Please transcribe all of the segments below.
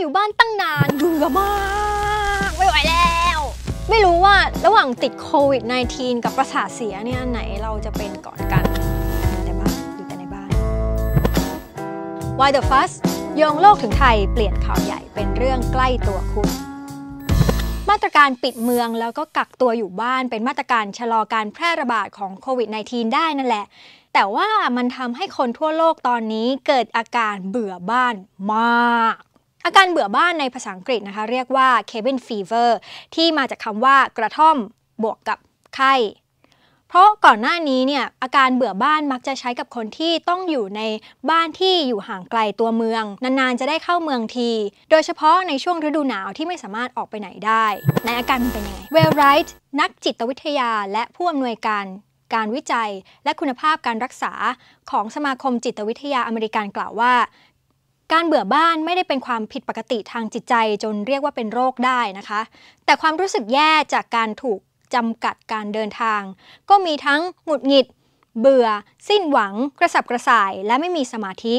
อยู่บ้านตั้งนานเบื่อมากไม่ไหวแล้ว ไม่รู้ว่าระหว่างติดโควิด -19 กับประสาทเสียเนี่ยไหนเราจะเป็นก่อนกันแต่บ้านอยู่แต่ในบ้าน Why the fuss ยยงโลกถึงไทยเปลี่ยนข่าวใหญ่เป็นเรื่องใกล้ตัวคุณ มาตรการปิดเมืองแล้วก็กักตัวอยู่บ้านเป็นมาตรการชะลอการแพร่ระบาดของโควิด -19 ได้นั่นแหละ แต่ว่ามันทำให้คนทั่วโลกตอนนี้เกิดอาการเบื่อบ้านมากอาการเบื่อบ้านในภาษาอังกฤษนะคะเรียกว่า cabin fever ที่มาจากคำว่ากระท่อมบวกกับไข้ เพราะก่อนหน้านี้เนี่ยอาการเบื่อบ้านมักจะใช้กับคนที่ต้องอยู่ในบ้านที่อยู่ห่างไกลตัวเมือง นานๆจะได้เข้าเมืองที โดยเฉพาะในช่วงฤดูหนาวที่ไม่สามารถออกไปไหนได้ ในอาการมันเป็นยังไงเวลไรท์นักจิตวิทยาและผู้อำนวยการการวิจัย และคุณภาพการรักษาของสมาคมจิตวิทยาอเมริกันกล่าวว่าการเบื่อบ้านไม่ได้เป็นความผิดปกติทางจิตใจจนเรียกว่าเป็นโรคได้นะคะ แต่ความรู้สึกแย่จากการถูกจำกัดการเดินทาง ก็มีทั้งหงุดหงิด เบื่อ สิ้นหวังกระสับกระส่าย และไม่มีสมาธิ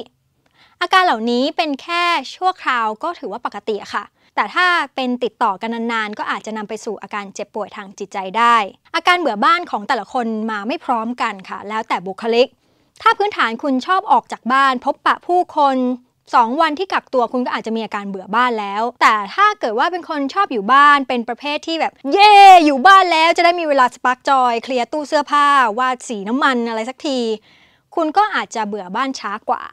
อาการเหล่านี้เป็นแค่ชั่วคราวก็ถือว่าปกติค่ะ แต่ถ้าเป็นติดต่อกันนานๆก็อาจจะนำไปสู่อาการเจ็บป่วยทางจิตใจได้ อาการเบื่อบ้านของแต่ละคนมาไม่พร้อมกันค่ะ แล้วแต่บุคลิก ถ้าพื้นฐานคุณชอบออกจากบ้าน พบปะผู้คน2 วันที่กักตัวคุณก็อาจจะมีอาการเบื่อบ้านแล้ว แต่ถ้าเกิดว่าเป็นคนชอบอยู่บ้านเป็นประเภทที่แบบ เย่อยู่บ้านแล้วจะได้มีเวลาสปักจอย เคลียร์ตู้เสื้อผ้า วาดสีน้ำมันอะไรสักที คุณก็อาจจะเบื่อบ้านช้ากว่า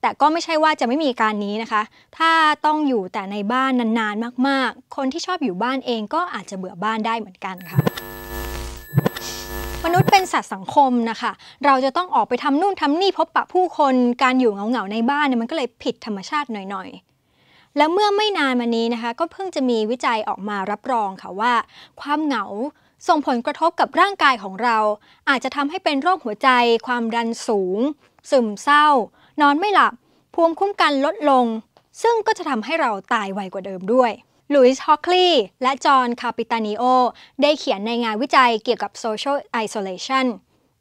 แต่ก็ไม่ใช่ว่าจะไม่มีการนี้นะคะ ถ้าต้องอยู่แต่ในบ้านนานๆมากๆ คนที่ชอบอยู่บ้านเองก็อาจจะเบื่อบ้านได้เหมือนกันค่ะมนุษย์เป็นสัตว์สังคมนะคะ เราจะต้องออกไปทำนู่นทำนี่พบปะผู้คน การอยู่เหงาๆในบ้านเนี่ยมันก็เลยผิดธรรมชาติหน่อยๆ แล้วเมื่อไม่นานมานี้นะคะก็เพิ่งจะมีวิจัยออกมารับรองค่ะว่า ความเหงา ส่งผลกระทบกับร่างกายของเรา อาจจะทำให้เป็นโรคหัวใจ ความดันสูงซึมเศร้า นอนไม่หลับภูมิคุ้มกันลดลง ซึ่งก็จะทำให้เราตายไวกว่าเดิมด้วยลุยส์ฮอคลีย์และจอห์นคาปิตานิโอได้เขียนในงานวิจัยเกี่ยวกับ social isolation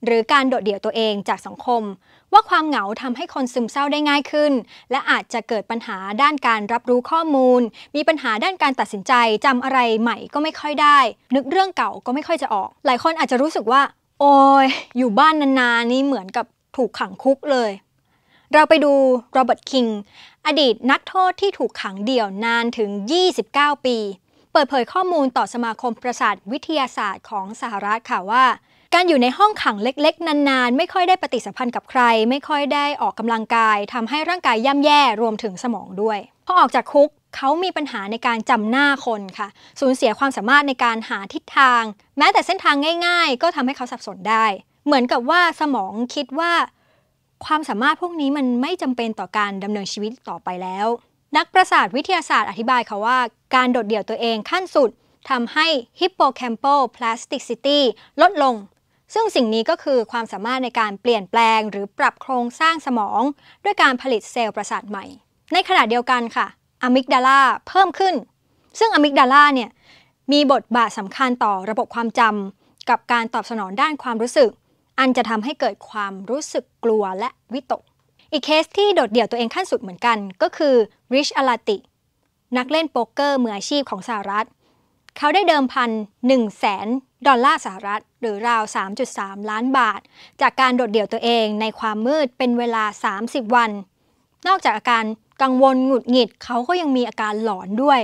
หรือการโดดเดี่ยวตัวเองจากสังคม ว่าความเหงาทำให้คนซึมเศร้าได้ง่ายขึ้น และอาจจะเกิดปัญหาด้านการรับรู้ข้อมูล มีปัญหาด้านการตัดสินใจจำอะไรใหม่ก็ไม่ค่อยได้ นึกเรื่องเก่าก็ไม่ค่อยจะออก หลายคนอาจจะรู้สึกว่า โอ้ยอยู่บ้านนานๆนี่เหมือนกับถูกขังคุกเลย เราไปดูโรเบิร์ตคิงอดีตนักโทษที่ถูกขังเดี่ยวนานถึง 29 ปี เปิดเผยข้อมูลต่อสมาคมประสาทวิทยาศาสตร์ของสหรัฐค่ะว่า การอยู่ในห้องขังเล็กๆ นานๆ ไม่ค่อยได้ปฏิสัมพันธ์กับใคร ไม่ค่อยได้ออกกำลังกายทำให้ร่างกายย่ำแย่รวมถึงสมองด้วยพอออกจากคุกเขามีปัญหาในการจำหน้าคนค่ะ สูญเสียความสามารถในการหาทิศทาง แม้แต่เส้นทางง่าย ๆ ก็ทำให้เขาสับสนได้ เหมือนกับว่าสมองคิดว่าความสามารถพวกนี้มันไม่จำเป็นต่อการดำเนินชีวิตต่อไปแล้ว นักประสาทวิทยาศาสตร์อธิบายค่ะว่าการโดดเดี่ยวตัวเองขั้นสุดทำให้ hippocampal plasticity ลดลง ซึ่งสิ่งนี้ก็คือความสามารถในการเปลี่ยนแปลงหรือปรับโครงสร้างสมอง ด้วยการผลิตเซลล์ประสาทใหม่ ในขณะเดียวกันค่ะอะมิกดาลาเพิ่มขึ้นซึ่งอะมิกดาลาเนี่ยมีบทบาทสำคัญต่อระบบความจำกับการตอบสนองด้านความรู้สึกอันจะทำให้เกิดความรู้สึกกลัวและวิตก อีกเคสที่โดดเดี่ยวตัวเองขั้นสุดเหมือนกันก็คือริชอลาติ นักเล่นโป๊กเกอร์มืออาชีพของสหรัฐ เขาได้เดิมพัน 1 0 0 0 0แดอลลาร์สหรัฐ หรือราว 3.3 ล้านบาท จากการโดดเดี่ยวตัวเองในความมืดเป็นเวลา 30 วัน นอกจากอาการกังวลหงุดหงิดเขาก็ยังมีอาการหลอนด้วย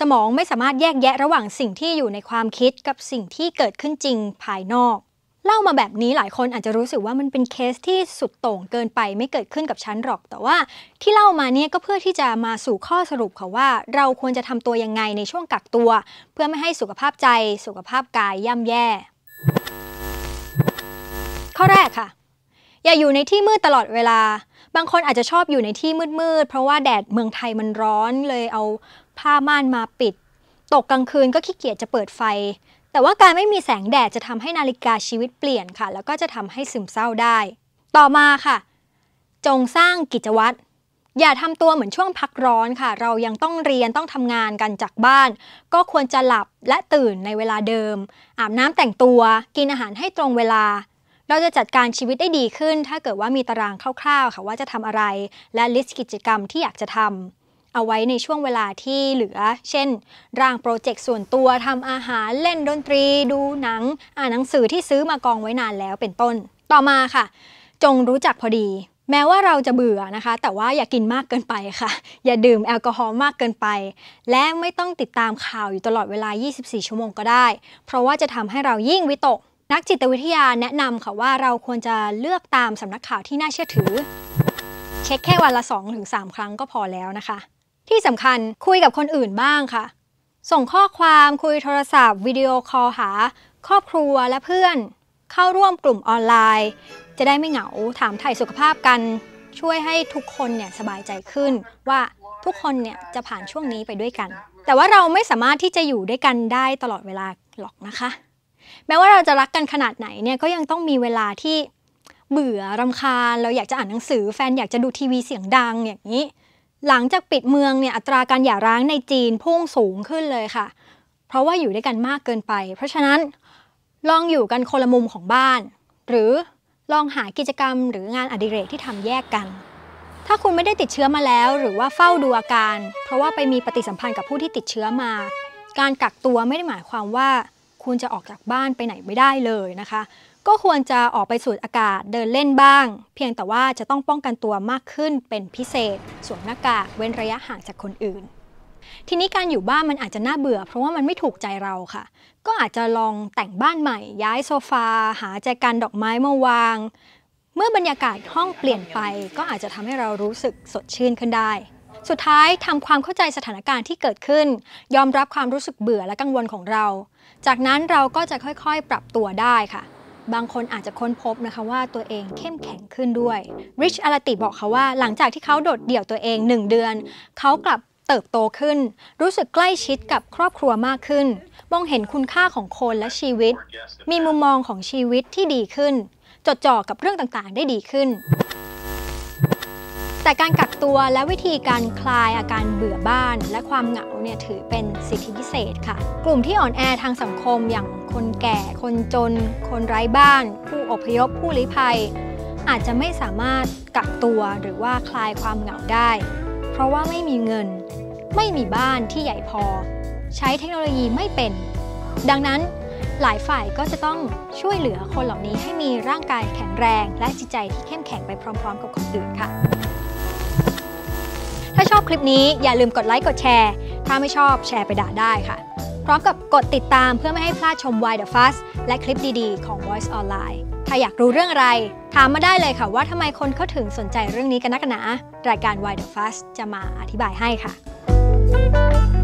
สมองไม่สามารถแยกแยะระหว่างสิ่งที่อยู่ในความคิดกับสิ่งที่เกิดขึ้นจริงภายนอกเล่ามาแบบนี้หลายคนอาจจะรู้สึกว่ามันเป็นเคสที่สุดโต่งเกินไปไม่เกิดขึ้นกับฉันหรอก แต่ว่าที่เล่ามาเนี่ยก็เพื่อที่จะมาสู่ข้อสรุปค่ะว่า เราควรจะทำตัวยังไงในช่วงกักตัว เพื่อไม่ให้สุขภาพใจสุขภาพกายย่ำแย่ ข้อแรกค่ะ อย่าอยู่ในที่มืดตลอดเวลา บางคนอาจจะชอบอยู่ในที่มืดๆเพราะว่าแดดเมืองไทยมันร้อนเลยเอาผ้าม่านมาปิด ตกกลางคืนก็ขี้เกียจจะเปิดไฟแต่ว่าการไม่มีแสงแดดจะทำให้นาฬิกาชีวิตเปลี่ยนค่ะ แล้วก็จะทำให้ซึมเศร้าได้ ต่อมาค่ะ จงสร้างกิจวัตร อย่าทำตัวเหมือนช่วงพักร้อนค่ะ เรายังต้องเรียนต้องทำงานกันจากบ้าน ก็ควรจะหลับและตื่นในเวลาเดิม อาบน้ำแต่งตัวกินอาหารให้ตรงเวลา เราจะจัดการชีวิตได้ดีขึ้น ถ้าเกิดว่ามีตารางคร่าวๆ ค่ะว่าจะทำอะไร และลิสต์กิจกรรมที่อยากจะทำเอาไว้ในช่วงเวลาที่เหลือ เช่น ร่างโปรเจกต์ส่วนตัว ทำอาหารเล่นดนตรี ดูหนัง อ่านหนังสือที่ซื้อมากองไว้นานแล้วเป็นต้น ต่อมาค่ะ จงรู้จักพอดี แม้ว่าเราจะเบื่อนะคะ แต่ว่าอย่ากินมากเกินไปค่ะ อย่าดื่มแอลกอฮอล์มากเกินไป และไม่ต้องติดตามข่าวอยู่ตลอดเวลา 24 ชั่วโมงก็ได้ เพราะว่าจะทำให้เรายิ่งวิตก นักจิตวิทยาแนะนำค่ะว่าเราควรจะเลือกตามสำนักข่าวที่น่าเชื่อถือ เช็คแค่วันละ2-3ครั้งก็พอแล้วนะคะที่สำคัญคุยกับคนอื่นบ้างค่ะ ส่งข้อความคุยโทรศัพท์ วิดีโอคอลหา ครอบครัวและเพื่อนเข้าร่วมกลุ่มออนไลน์ จะได้ไม่เหงาถามไถ่สุขภาพกัน ช่วยให้ทุกคนเนี่ยสบายใจขึ้นว่าทุกคนเนี่ยจะผ่านช่วงนี้ไปด้วยกัน แต่ว่าเราไม่สามารถที่จะอยู่ด้วยกันได้ตลอดเวลาหรอกนะคะ แม้ว่าเราจะรักกันขนาดไหนเนี่ยก็ยังต้องมีเวลาที่เบื่อรำคาญเราอยากจะอ่านหนังสือแฟนอยากจะดูทีวีเสียงดังอย่างนี้หลังจากปิดเมืองเนี่ยอัตราการหย่าร้างในจีนพุ่งสูงขึ้นเลยค่ะ เพราะว่าอยู่ด้วยกันมากเกินไป เพราะฉะนั้นลองอยู่กันคนละมุมของบ้าน หรือลองหากิจกรรม หรืองานอดิเรกที่ทำแยกกัน ถ้าคุณไม่ได้ติดเชื้อมาแล้ว หรือว่าเฝ้าดูอาการเพราะว่าไปมีปฏิสัมพันธ์กับผู้ที่ติดเชื้อมา การกักตัวไม่ได้หมายความว่าคุณจะออกจากบ้านไปไหนไม่ได้เลยนะคะก็ควรจะออกไปสูดอากาศเดินเล่นบ้าง เพียงแต่ว่าจะต้องป้องกันตัวมากขึ้นเป็นพิเศษสวมหน้ากากเว้นระยะห่างจากคนอื่น ทีนี้การอยู่บ้านมันอาจจะน่าเบื่อ เพราะว่ามันไม่ถูกใจเราค่ะ ก็อาจจะลองแต่งบ้านใหม่ ย้ายโซฟาหาแจกันดอกไม้มาวาง เมื่อบรรยากาศห้องเปลี่ยนไป ก็อาจจะทำให้เรารู้สึกสดชื่นขึ้นได้ สุดท้ายทำความเข้าใจสถานการณ์ที่เกิดขึ้น ยอมรับความรู้สึกเบื่อและกังวลของเรา จากนั้นเราก็จะค่อยๆ ปรับตัวได้ค่ะบางคนอาจจะค้นพบนะคะว่าตัวเองเข้มแข็งขึ้นด้วย Rich อาราติบอกเขาว่าหลังจากที่เขาโดดเดี่ยวตัวเอง1 เดือน เขากลับเติบโตขึ้น รู้สึกใกล้ชิดกับครอบครัวมากขึ้น มองเห็นคุณค่าของคนและชีวิต มีมุมมองของชีวิตที่ดีขึ้น จดจ่อกับเรื่องต่างๆ ได้ดีขึ้น แต่การกักตัวและวิธีการคลายอาการเบื่อบ้าน และความเหงาเนี่ยถือเป็นสิทธิพิเศษค่ะ กลุ่มที่อ่อนแอทางสังคมอย่างคนแก่ คนจน คนไร้บ้าน ผู้อพยพ ผู้ลี้ภัย อาจจะไม่สามารถกักตัวหรือว่าคลายความเหงาได้ เพราะว่าไม่มีเงิน ไม่มีบ้านที่ใหญ่พอ ใช้เทคโนโลยีไม่เป็น ดังนั้นหลายฝ่ายก็จะต้องช่วยเหลือคนเหล่านี้ให้มีร่างกายแข็งแรง และจิตใจที่เข้มแข็งไปพร้อมๆกับคนอื่นค่ะ ถ้าชอบคลิปนี้อย่าลืมกดไลค์กดแชร์ ถ้าไม่ชอบแชร์ไปด่าได้ค่ะพร้อมกับกดติดตามเพื่อไม่ให้พลาดชม Why the Fast และคลิปดีๆ ของ Voice Online ถ้าอยากรู้เรื่องอะไร ถามมาได้เลยค่ะว่าทำไมคนเขาถึงสนใจเรื่องนี้กันนักหนา รายการ Why the Fast จะมาอธิบายให้ค่ะ